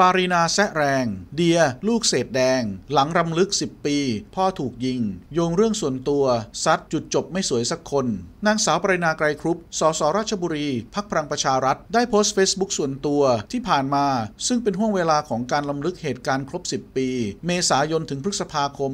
ปารีนาแซะแรง เดีย ลูกเศษแดง หลังรำลึก 10 ปี พ่อถูกยิงโยงเรื่องส่วนตัวซัดจุดจบไม่สวยสักคน นางสาวปรินาไกรครุปสสราชบุรีพักพลังประชารัฐ ได้โพสต์เฟซบุ๊กส่วนตัวที่ผ่านมา ซึ่งเป็นห่วงเวลาของการลำลึกเหตุการณ์ครบ 10 ปี เมษายนถึงพฤษภาคม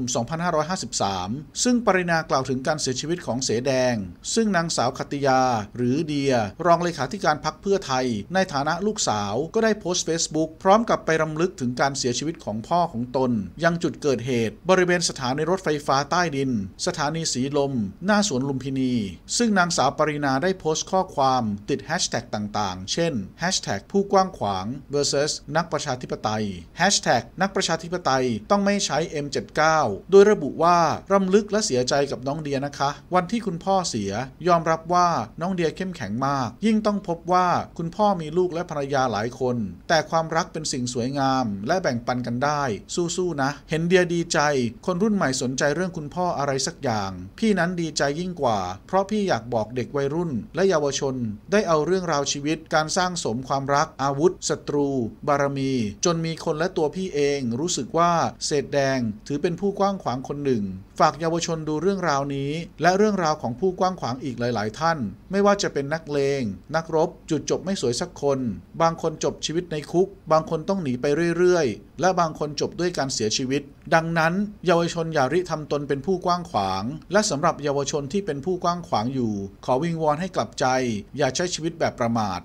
2553 ซึ่งปรินากล่าวถึงการเสียชีวิตของเสแดง ซึ่งนางสาวคติยา หรือเดีย รองเลขาธิการพักเพื่อไทย ในฐานะลูกสาว ก็ได้โพสต์เฟซบุ๊กพร้อมกับไปรำลึกถึงการเสียชีวิตของพ่อของตนยังจุดเกิดเหตุบริเวณสถานีรถไฟฟ้าใต้ดินสถานีสีลม หน้าสวนลุมพินีซึ่งนางสาวปรินาได้โพสต์ข้อความติดแฮชแท็กต่างๆเช่นแฮชแท็กผู้กว้างขวาง vs นักประชาธิปไตยแฮชแท็กนักประชาธิปไตยต้องไม่ใช้ M79 โดยระบุว่ารำลึกและเสียใจกับน้องเดียนะคะ วันที่คุณพ่อเสีย ยอมรับว่าน้องเดียเข้มแข็งมาก ยิ่งต้องพบว่า คุณพ่อมีลูกและภรรยาหลายคน แต่ความรักเป็นสิ่งสิ่งสวยงาม และแบ่งปันกันได้ สู้ ๆ นะ เห็นเดียดีใจ คนรุ่นใหม่สนใจเรื่องคุณพ่ออะไรสักอย่าง พี่นั้นดีใจยิ่งกว่า เพราะพี่อยากบอกเด็กวัยรุ่น และเยาวชน ได้เอาเรื่องราวชีวิตการสร้างสมความรัก อาวุธศัตรู บารมี จนมีคนและตัวพี่เองรู้สึกว่า เศษแดงถือเป็นผู้กว้างขวางคนหนึ่ง ฝากเยาวชนดูเรื่องราวนี้ และเรื่องราวของผู้กว้างขวางอีกหลายๆ ท่าน ไม่ว่าจะเป็นนักเลง นักรบจุดจบไม่สวยสักคน บางคนจบชีวิตในคุก บางคนต้องหนีไปเรื่อย ๆ และบางคนจบด้วยการเสียชีวิต ดังนั้น เยาวชนอย่าริทำตนเป็นผู้กว้างขวาง และสำหรับเยาวชนที่เป็นผู้กว้างขวางอยู่ ขอวิงวอนให้กลับใจ อย่าใช้ชีวิตแบบประมาท